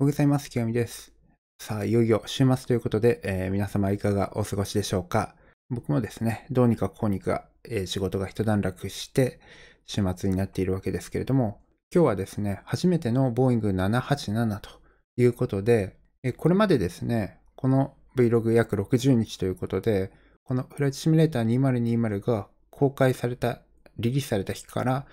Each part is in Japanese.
おはようございます。きよみです。さあ、いよいよ週末ということで、えー、皆様いかがお過ごしでしょうか。僕もですね、どうにかこうにか、えー、仕事が一段落して、週末になっているわけですけれども、今日はですね、初めてのボーイング787ということで、えー、これまでですね、この Vlog 約60日ということで、このフライトシミュレーター2020が公開された、リリースされた日から、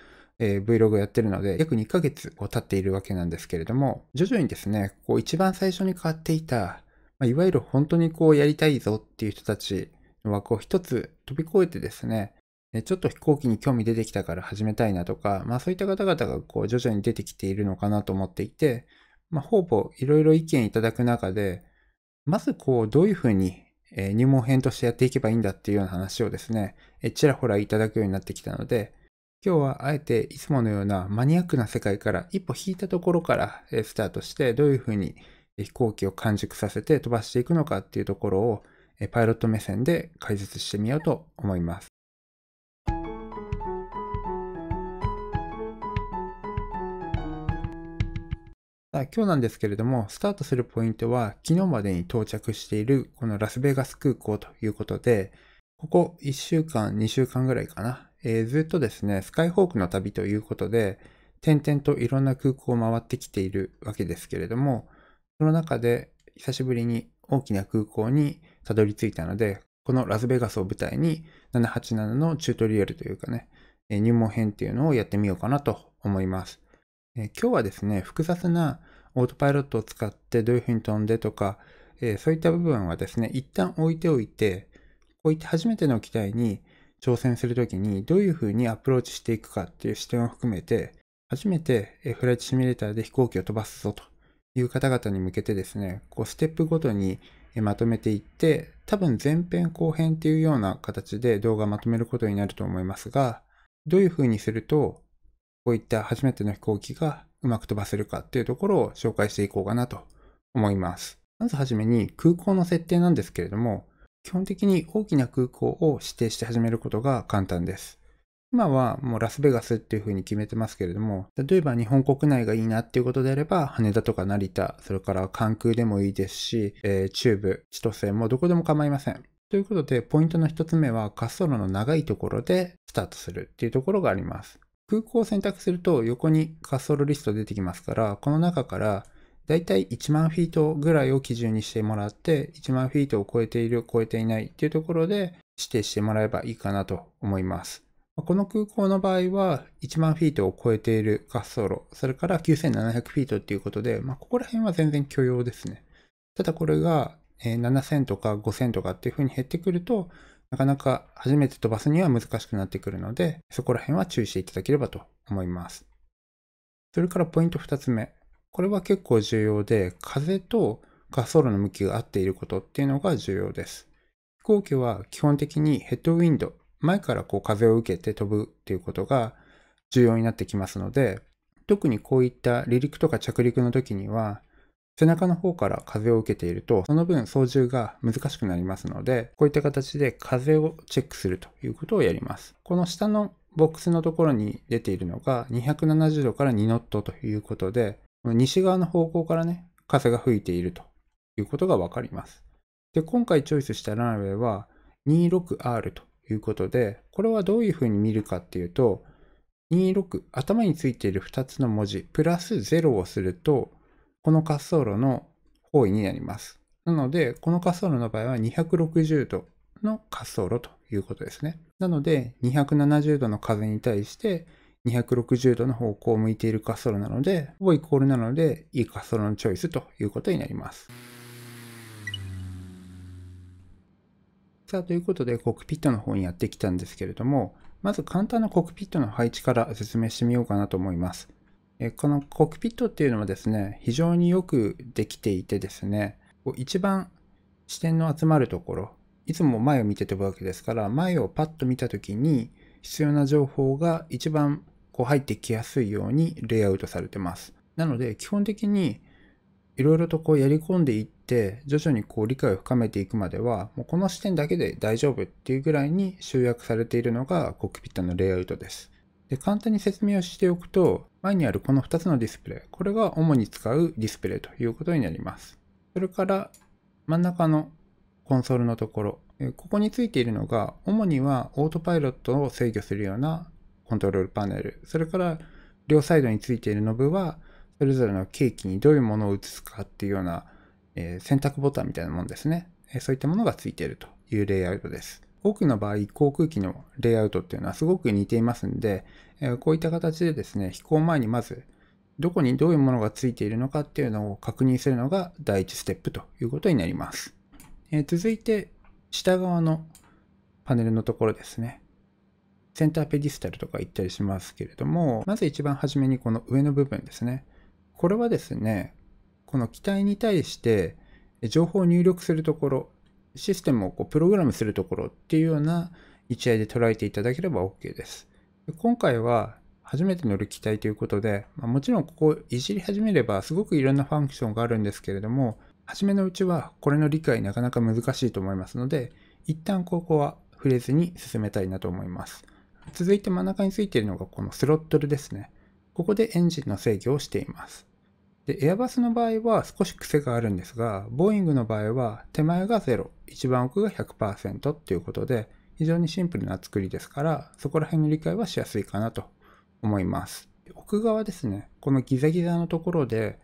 えー、Vlog をやってるので、約2ヶ月こ経っているわけなんですけれども、徐々にですね、こう一番最初に買っていた、まあ、いわゆる本当にこうやりたいぞっていう人たちの枠を一つ飛び越えてですね、ちょっと飛行機に興味出てきたから始めたいなとか、まあそういった方々がこう徐々に出てきているのかなと思っていて、まあほぼいろいろ意見いただく中で、まずこうどういうふうに入門編としてやっていけばいいんだっていうような話をですね、ちらほらいただくようになってきたので、今日はあえていつものようなマニアックな世界から一歩引いたところからスタートしてどういうふうに飛行機を完熟させて飛ばしていくのかっていうところをパイロット目線で解説してみようと思います。今日なんですけれども、スタートするポイントは昨日までに到着しているこのラスベガス空港ということで、ここ1週間、2週間ぐらいかな、えー、ずっとですね、スカイホークの旅ということで、点々といろんな空港を回ってきているわけですけれども、その中で久しぶりに大きな空港にたどり着いたので、このラズベガスを舞台に787のチュートリアルというかね、え入門編っていうのをやってみようかなと思います。えー、今日はですね、複雑なオートパイロットを使ってどういうふうに飛んでとか、えー、そういった部分はですね、一旦置いておいて、こういった初めての機体に挑戦するときにどういうふうにアプローチしていくかっていう視点を含めて、初めてフライトシミュレーターで飛行機を飛ばすぞという方々に向けてですね、こうステップごとにまとめていって、多分前編後編っていうような形で動画まとめることになると思いますが、どういうふうにすると、こういった初めての飛行機がうまく飛ばせるかっていうところを紹介していこうかなと思います。まずはじめに空港の設定なんですけれども、基本的に大きな空港を指定して始めることが簡単です。今はもうラスベガスっていう風に決めてますけれども、例えば日本国内がいいなっていうことであれば、羽田とか成田、それから関空でもいいですし、えー、中部、千歳もどこでも構いません。ということで、ポイントの一つ目は滑走路の長いところでスタートするっていうところがあります。空港を選択すると横に滑走路リスト出てきますから、この中からだいたい1万フィートぐらいを基準にしてもらって、1万フィートを超えている、超えていないっていうところで指定してもらえばいいかなと思います。この空港の場合は1万フィートを超えている滑走路、それから9700フィートっていうことで、まあ、ここら辺は全然許容ですね。ただこれが7000とか5000とかっていう風に減ってくると、なかなか初めて飛ばすには難しくなってくるので、そこら辺は注意していただければと思います。それからポイント2つ目。これは結構重要で、風と滑走路の向きが合っていることっていうのが重要です。飛行機は基本的にヘッドウィンド、前からこう風を受けて飛ぶっていうことが重要になってきますので、特にこういった離陸とか着陸の時には、背中の方から風を受けていると、その分操縦が難しくなりますので、こういった形で風をチェックするということをやります。この下のボックスのところに出ているのが270度から2ノットということで、西側の方向からね、風が吹いているということがわかります。で、今回チョイスしたランウェイは 26R ということで、これはどういうふうに見るかっていうと、26頭についている2つの文字プラス0をするとこの滑走路の方位になりますなのでこの滑走路の場合は260度の滑走路ということですねなので270度の風に対して260度の方向を向いている滑走路なので、ほぼイコールなので、いい滑走路のチョイスということになります。さあ、ということで、コックピットの方にやってきたんですけれども、まず簡単なコックピットの配置から説明してみようかなと思います。このコックピットっていうのはですね、非常によくできていてですね、一番視点の集まるところ、いつも前を見て飛ぶわけですから、前をパッと見た時に必要な情報が一番こう入ってきやすいようにレイアウトされてます。なので基本的にいろいろとこうやり込んでいって徐々にこう理解を深めていくまではもうこの視点だけで大丈夫っていうぐらいに集約されているのがコックピットのレイアウトです。で簡単に説明をしておくと前にあるこの2つのディスプレイこれが主に使うディスプレイということになります。それから真ん中のコンソールのところここについているのが主にはオートパイロットを制御するようなコントロールパネル、それから両サイドについているノブは、それぞれのケーキにどういうものを移すかっていうような、え選択ボタンみたいなものですね、えそういったものがついているというレイアウトです。多くの場合、航空機のレイアウトっていうのはすごく似ていますんで、えこういった形でですね、飛行前にまず、どこにどういうものがついているのかっていうのを確認するのが第1ステップということになります。え続いて、下側のパネルのところですね。センターペディスタルとか言ったりしますけれども、まず一番初めにこの上の部分ですね。これはですね、この機体に対して情報を入力するところ、システムをこうプログラムするところっていうような位置合いで捉えていただければ OK です。今回は初めて乗る機体ということで、まあ、もちろんここをいじり始めればすごくいろんなファンクションがあるんですけれども、初めのうちはこれの理解なかなか難しいと思いますので、一旦ここは触れずに進めたいなと思います。続いて真ん中についているのがこのスロットルですね。ここでエンジンの制御をしています。で、エアバスの場合は少し癖があるんですが、ボーイングの場合は手前が0、一番奥が100%っていうことで、非常にシンプルな作りですから、そこら辺の理解はしやすいかなと思います。奥側ですね、このギザギザのところで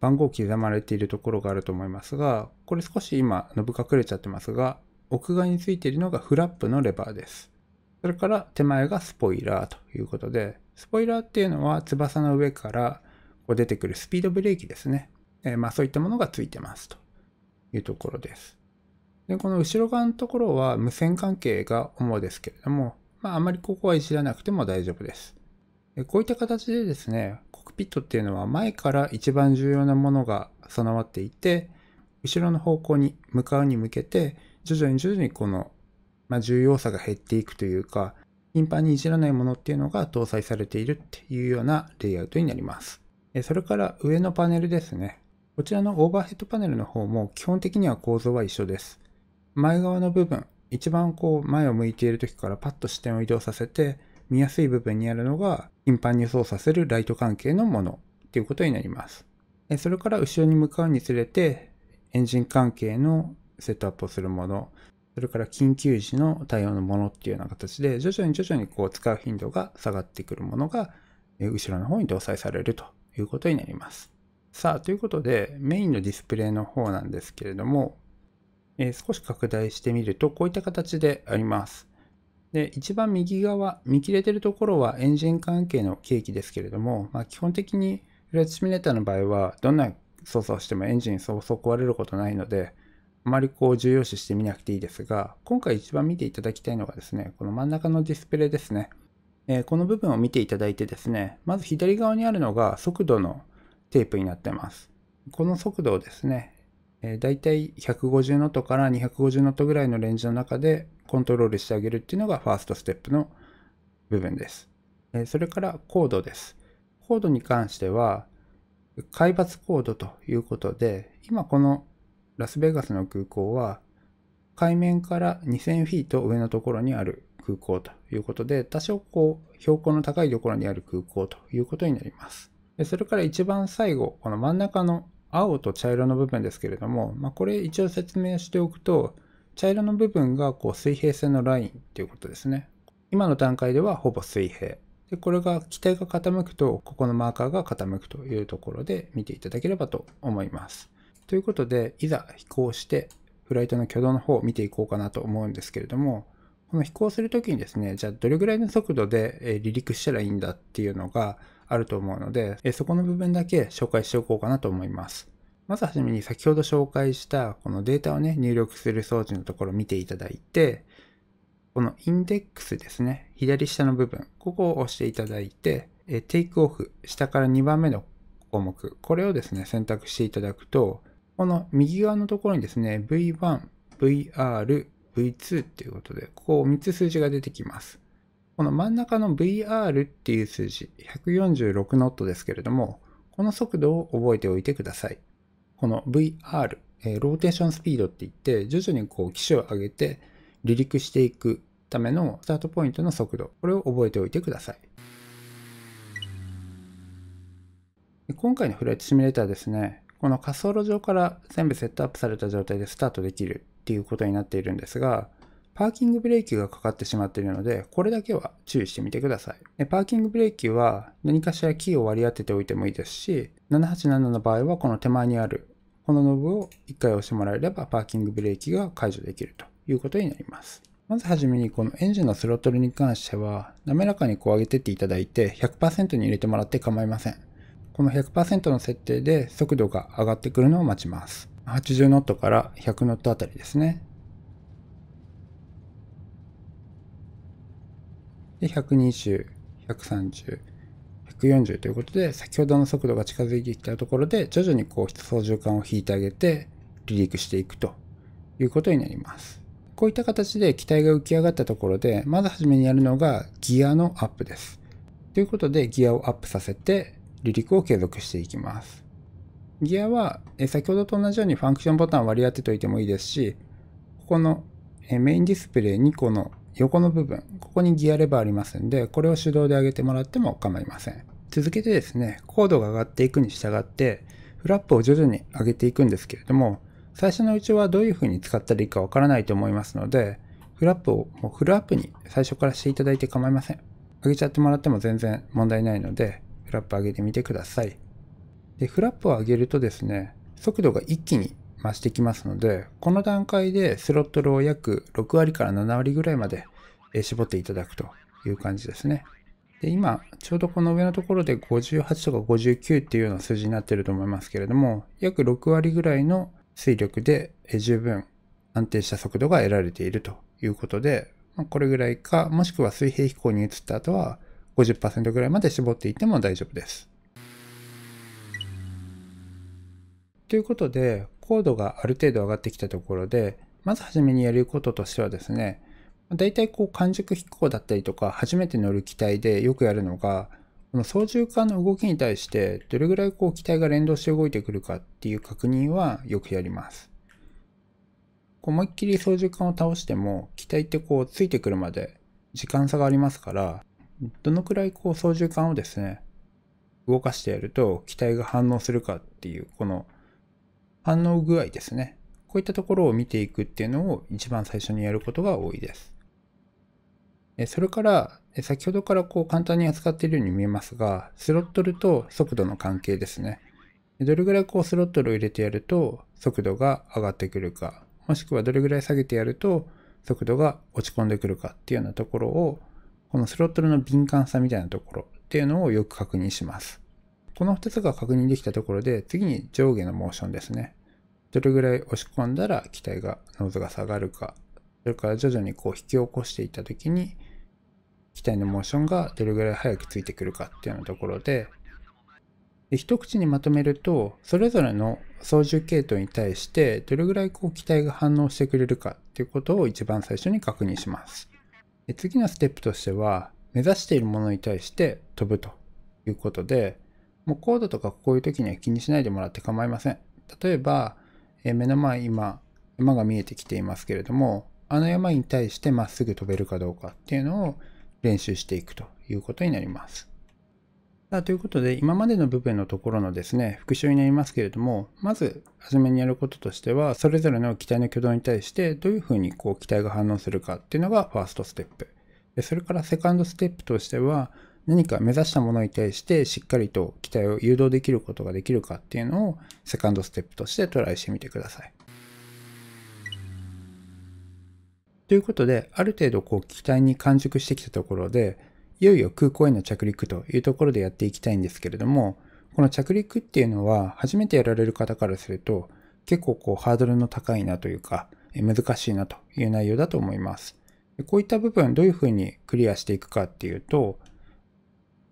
番号刻まれているところがあると思いますが、これ少し今、ノブ隠れちゃってますが、奥側についているのがフラップのレバーです。それから手前がスポイラーということで、スポイラーっていうのは翼の上からこう出てくるスピードブレーキですね。えー、まあそういったものがついてますというところです。で、この後ろ側のところは無線関係が主ですけれども、まああまりここはいじらなくても大丈夫です。でこういった形でですね、コックピットっていうのは前から一番重要なものが備わっていて、後ろの方向に向かうに向けて、徐々に徐々にこのまあ、重要さが減っていくというか、頻繁にいじらないものっていうのが搭載されているっていうようなレイアウトになります。それから上のパネルですね。こちらのオーバーヘッドパネルの方も基本的には構造は一緒です。前側の部分、一番こう前を向いている時からパッと視点を移動させて見やすい部分にあるのが頻繁に操作するライト関係のものっていうことになります。それから後ろに向かうにつれてエンジン関係のセットアップをするもの、それから緊急時の対応のものっていうような形で、徐々に徐々にこう使う頻度が下がってくるものが、後ろの方に搭載されるということになります。さあ、ということで、メインのディスプレイの方なんですけれども、えー、少し拡大してみると、こういった形であります。で、一番右側、見切れてるところはエンジン関係の契機ですけれども、まあ、基本的にフライチシミュレーターの場合は、どんな操作をしてもエンジンそうそう壊れることないので、あまりこう重要視してみなくていいですが、今回一番見ていただきたいのがですね、この真ん中のディスプレイですね。えー、この部分を見ていただいてですね、まず左側にあるのが速度のテープになってます。この速度をですね、えだいたい150ノットから250ノットぐらいのレンジの中でコントロールしてあげるっていうのがファーストステップの部分です。えー、それからコードです。コードに関しては、海抜コードということで、今このラスベガスの空港は海面から2000フィート上のところにある空港ということで、多少こう標高の高いところにある空港ということになります。それから一番最後、この真ん中の青と茶色の部分ですけれども、まあ、これ一応説明しておくと、茶色の部分がこう水平線のラインということですね。今の段階ではほぼ水平。でこれが機体が傾くと、ここのマーカーが傾くというところで見ていただければと思います。ということで、いざ飛行して、フライトの挙動の方を見ていこうかなと思うんですけれども、この飛行するときにですね、じゃあどれぐらいの速度で離陸したらいいんだっていうのがあると思うので、そこの部分だけ紹介しておこうかなと思います。まずはじめに先ほど紹介したこのデータをね、入力する装置のところを見ていただいて、このインデックスですね、左下の部分、ここを押していただいて、テイクオフ、下から2番目の項目、これをですね、選択していただくと、この右側のところにですね、V1、VR、V2 っていうことで、ここ3つ数字が出てきます。この真ん中の VR っていう数字、146ノットですけれども、この速度を覚えておいてください。この VR、えローテーションスピードって言って、徐々にこう機種を上げて離陸していくためのスタートポイントの速度、これを覚えておいてください。今回のフライトシミュレーターですね、この滑走路上から全部セットアップされた状態でスタートできるっていうことになっているんですが、パーキングブレーキがかかってしまっているので、これだけは注意してみてください。でパーキングブレーキは何かしらキーを割り当てておいてもいいですし、787の場合はこの手前にあるこのノブを1回押してもらえればパーキングブレーキが解除できるということになります。まずはじめにこのエンジンのスロットルに関しては、滑らかにこう上げてっていただいて100%に入れてもらって構いません。この100%の設定で速度が上がってくるのを待ちます。80ノットから100ノットあたりですね。で、120、130、140ということで、先ほどの速度が近づいてきたところで、徐々にこう、操縦桿を引いてあげて、離陸していくということになります。こういった形で機体が浮き上がったところで、まずはじめにやるのがギアのアップです。ということで、ギアをアップさせて、離陸を継続していきます。ギアは先ほどと同じようにファンクションボタンを割り当てといてもいいですし、ここのメインディスプレイにこの横の部分、ここにギアレバーありますんで、これを手動で上げてもらっても構いません。続けてですね、高度が上がっていくに従って、フラップを徐々に上げていくんですけれども、最初のうちはどういう風に使ったらいいかわからないと思いますので、フラップをもうフルアップに最初からしていただいて構いません。上げちゃってもらっても全然問題ないので、フラップ上げてみてください。で、フラップを上げるとですね、速度が一気に増してきますので、この段階でスロットルを約6割から7割ぐらいまで絞っていただくという感じですね。で、今、ちょうどこの上のところで58とか59っていうような数字になってると思いますけれども、約6割ぐらいの水力で十分安定した速度が得られているということで、これぐらいか、もしくは水平飛行に移った後は、50%ぐらいまで絞っていっても大丈夫です。ということで、高度がある程度上がってきたところで、まずはじめにやることとしてはですね、大体こう完熟飛行だったりとか、初めて乗る機体でよくやるのが、この操縦桿の動きに対してどれぐらいこう機体が連動して動いてくるかっていう確認はよくやります。思いっきり操縦桿を倒しても機体ってこうついてくるまで時間差がありますからどのくらいこう操縦桿をですね、動かしてやると機体が反応するかっていう、この反応具合ですね。こういったところを見ていくっていうのを一番最初にやることが多いです。それから、先ほどからこう簡単に扱っているように見えますが、スロットルと速度の関係ですね。どれぐらいこうスロットルを入れてやると速度が上がってくるか、もしくはどれぐらい下げてやると速度が落ち込んでくるかっていうようなところをこのスロットルの敏感さみたいなところっていうのをよく確認します。この2つが確認できたところで、次に上下のモーションですね。どれぐらい押し込んだら機体が、ノーズが下がるか、それから徐々にこう引き起こしていった時に、機体のモーションがどれぐらい早くついてくるかっていうようなところで、で一口にまとめると、それぞれの操縦系統に対して、どれぐらいこう機体が反応してくれるかっていうことを一番最初に確認します。次のステップとしては、目指しているものに対して飛ぶということで、もうコードとかこういう時には気にしないでもらって構いません。例えば、え目の前今、山が見えてきていますけれども、あの山に対してまっすぐ飛べるかどうかっていうのを練習していくということになります。さあ、ということで、今までの部分のところのですね、復習になりますけれども、まず、初めにやることとしては、それぞれの機体の挙動に対して、どういうふうにこう機体が反応するかっていうのが、ファーストステップ。でそれから、セカンドステップとしては、何か目指したものに対して、しっかりと機体を誘導できることができるかっていうのを、セカンドステップとしてトライしてみてください。ということで、ある程度こう機体に完熟してきたところで、いよいよ空港への着陸というところでやっていきたいんですけれども、この着陸っていうのは初めてやられる方からすると結構こうハードルの高いなというか難しいなという内容だと思います。こういった部分どういうふうにクリアしていくかっていうと、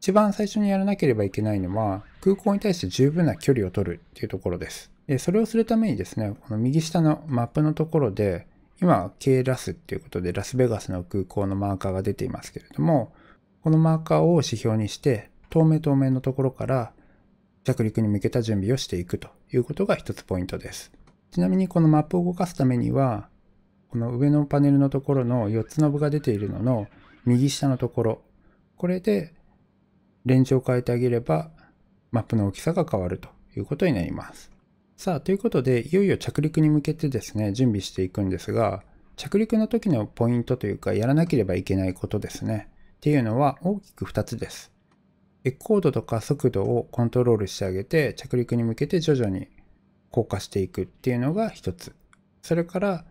一番最初にやらなければいけないのは空港に対して十分な距離を取るっていうところです。それをするためにですね、この右下のマップのところで今 K ラスっていうことでラスベガスの空港のマーカーが出ていますけれども、このマーカーを指標にして、透明透明のところから着陸に向けた準備をしていくということが一つポイントです。ちなみにこのマップを動かすためには、この上のパネルのところの4つの部が出ているのの右下のところ、これでレンジを変えてあげればマップの大きさが変わるということになります。さあ、ということで、いよいよ着陸に向けてですね、準備していくんですが、着陸の時のポイントというか、やらなければいけないことですね。っていうのは大きく2つです。エコードとか速度をコントロールしてあげて着陸に向けて徐々に降下していくっていうのが1つ。それから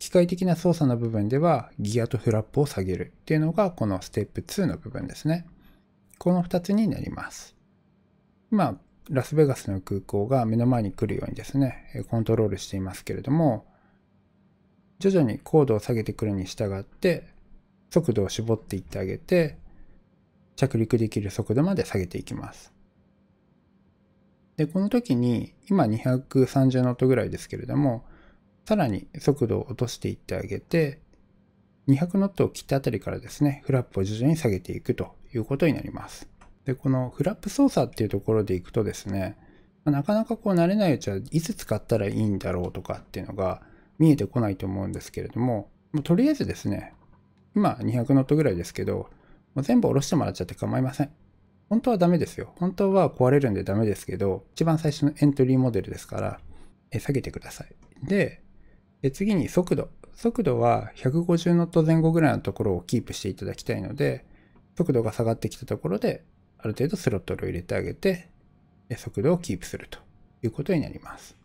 機械的な操作の部分ではギアとフラップを下げるっていうのがこのステップ2の部分ですね。この2つになります。今、ラスベガスの空港が目の前に来るようにですね、コントロールしていますけれども、徐々に高度を下げてくるに従って、速度を絞っていってあげて、着陸できる速度まで下げていきます。で、この時に、今230ノットぐらいですけれども、さらに速度を落としていってあげて、200ノットを切ったあたりからですね、フラップを徐々に下げていくということになります。で、このフラップ操作っていうところでいくとですね、なかなかこう慣れないうちはいつ使ったらいいんだろうとかっていうのが見えてこないと思うんですけれども、とりあえずですね、今200ノットぐらいですけど、もう全部下ろしてもらっちゃって構いません。本当はダメですよ。本当は壊れるんでダメですけど、一番最初のエントリーモデルですから、え下げてください。で、え次に速度。速度は150ノット前後ぐらいのところをキープしていただきたいので、速度が下がってきたところで、ある程度スロットルを入れてあげて、速度をキープするということになります。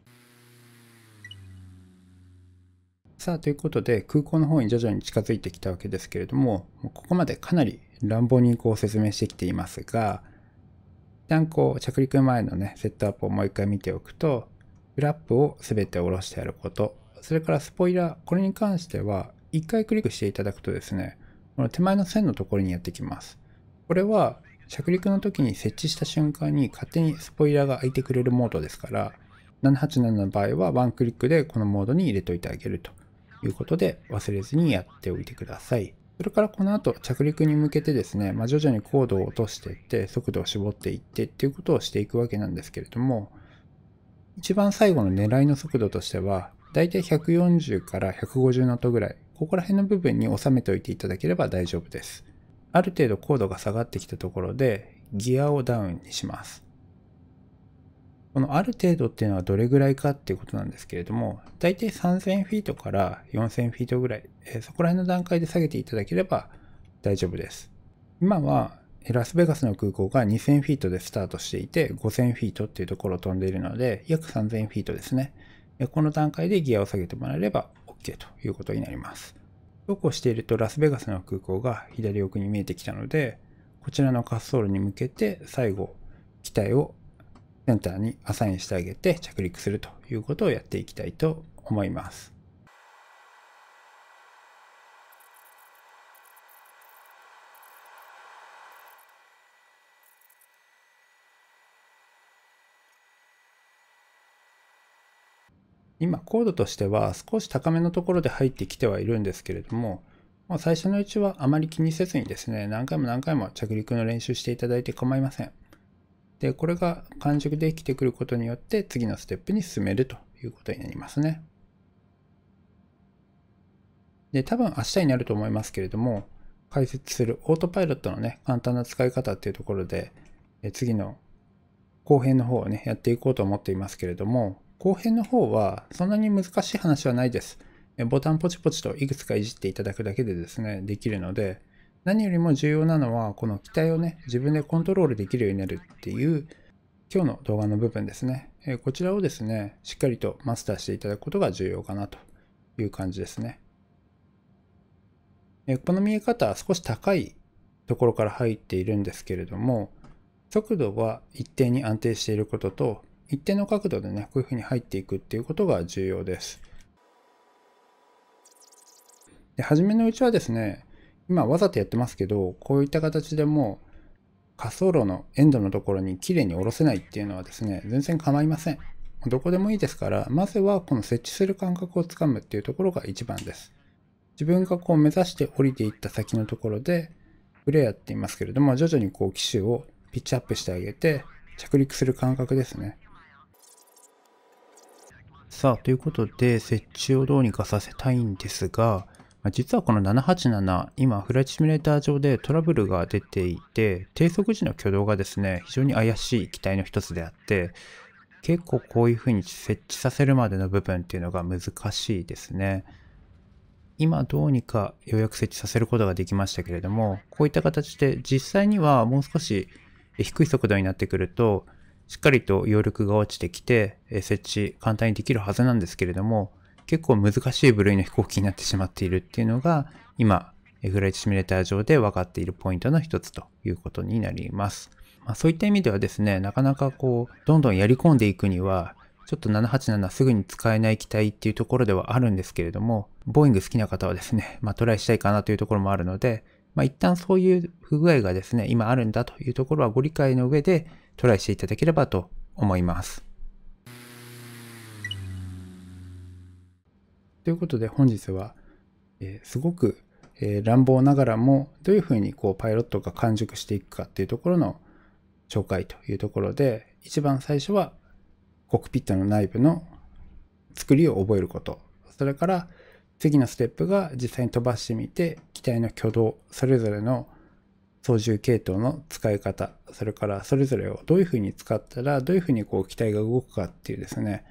さあ、ということで、空港の方に徐々に近づいてきたわけですけれども、ここまでかなり乱暴にこう説明してきていますが、一旦こう着陸前のね、セットアップをもう一回見ておくと、フラップを全て下ろしてやること、それからスポイラー、これに関しては、一回クリックしていただくとですね、この手前の線のところにやってきます。これは、着陸の時に設置した瞬間に勝手にスポイラーが開いてくれるモードですから、787の場合はワンクリックでこのモードに入れといてあげると。いうことで忘れずにやっておいてください。それからこの後着陸に向けてですね、まあ、徐々に高度を落としていって速度を絞っていってっていうことをしていくわけなんですけれども一番最後の狙いの速度としてはだいたい140から150ノットぐらいここら辺の部分に収めておいていただければ大丈夫ですある程度高度が下がってきたところでギアをダウンにしますこのある程度っていうのはどれぐらいかっていうことなんですけれども、大体3000フィートから4000フィートぐらい、えそこら辺の段階で下げていただければ大丈夫です。今はラスベガスの空港が2000フィートでスタートしていて、5000フィートっていうところを飛んでいるので、約3000フィートですね。この段階でギアを下げてもらえれば OK ということになります。そうこうしているとラスベガスの空港が左奥に見えてきたので、こちらの滑走路に向けて最後、機体をセンターにアサインしてあげて着陸するということをやっていきたいと思います。今高度としては少し高めのところで入ってきてはいるんですけれども、まあ、最初のうちはあまり気にせずにですね何回も何回も着陸の練習していただいて構いません。で、これが完熟できてくることによって次のステップに進めるということになりますね。で、多分明日になると思いますけれども、解説するオートパイロットのね、簡単な使い方っていうところで、え次の後編の方をね、やっていこうと思っていますけれども、後編の方はそんなに難しい話はないです。ボタンポチポチといくつかいじっていただくだけでですね、できるので、何よりも重要なのは、この機体をね、自分でコントロールできるようになるっていう今日の動画の部分ですね。えこちらをですね、しっかりとマスターしていただくことが重要かなという感じですね。えこの見え方は少し高いところから入っているんですけれども、速度は一定に安定していることと、一定の角度でね、こういうふうに入っていくっていうことが重要です。で初めのうちはですね、今わざとやってますけど、こういった形でもう滑走路のエンドのところにきれいに下ろせないっていうのはですね、全然構いません。どこでもいいですから、まずはこの設置する感覚をつかむっていうところが一番です。自分がこう目指して降りていった先のところで、フレアって言いますけれども、徐々にこう機種をピッチアップしてあげて、着陸する感覚ですね。さあ、ということで、設置をどうにかさせたいんですが、実はこの787、今、フライトシミュレーター上でトラブルが出ていて、低速時の挙動がですね、非常に怪しい機体の一つであって、結構こういうふうに設置させるまでの部分っていうのが難しいですね。今どうにかようやく設置させることができましたけれども、こういった形で実際にはもう少し低い速度になってくると、しっかりと揚力が落ちてきて、設置簡単にできるはずなんですけれども、結構難しい部類の飛行機になってしまっているっていうのが今フライトシミュレーター上で分かっているポイントの一つということになります。まあ、そういった意味ではですね、なかなかこう、どんどんやり込んでいくには、ちょっと787すぐに使えない機体っていうところではあるんですけれども、ボーイング好きな方はですね、まあ、トライしたいかなというところもあるので、まあ、一旦そういう不具合がですね、今あるんだというところはご理解の上でトライしていただければと思います。ということで本日は、えー、すごく、えー、乱暴ながらもどういうふうにこうパイロットが完熟していくかっていうところの紹介というところで一番最初はコックピットの内部の作りを覚えることそれから次のステップが実際に飛ばしてみて機体の挙動それぞれの操縦系統の使い方それからそれぞれをどういうふうに使ったらどういうふうにこう機体が動くかっていうですね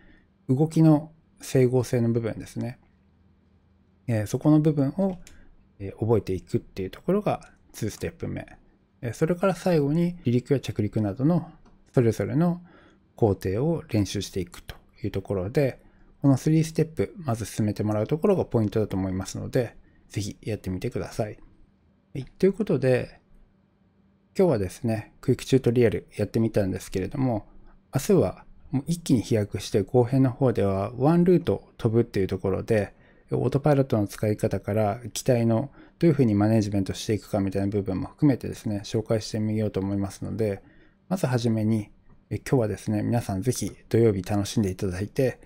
動きの整合性の部分ですね。えそこの部分を、え覚えていくっていうところが2ステップ目。えそれから最後に離陸や着陸などのそれぞれの工程を練習していくというところで、この3ステップ、まず進めてもらうところがポイントだと思いますので、ぜひやってみてください。はい、ということで、今日はですね、クイックチュートリアルやってみたんですけれども、明日はもう一気に飛躍して後編の方ではワンルート飛ぶっていうところで、オートパイロットの使い方から機体のどういうふうにマネジメントしていくかみたいな部分も含めてですね、紹介してみようと思いますので、まずはじめに、え今日はですね、皆さんぜひ土曜日楽しんでいただいて、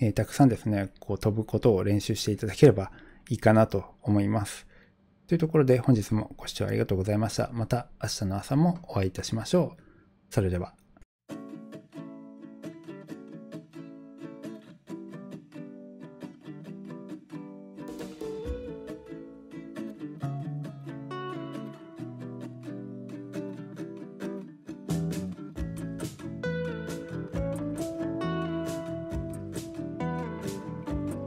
えー、たくさんですね、こう飛ぶことを練習していただければいいかなと思います。というところで本日もご視聴ありがとうございました。また明日の朝もお会いいたしましょう。それでは。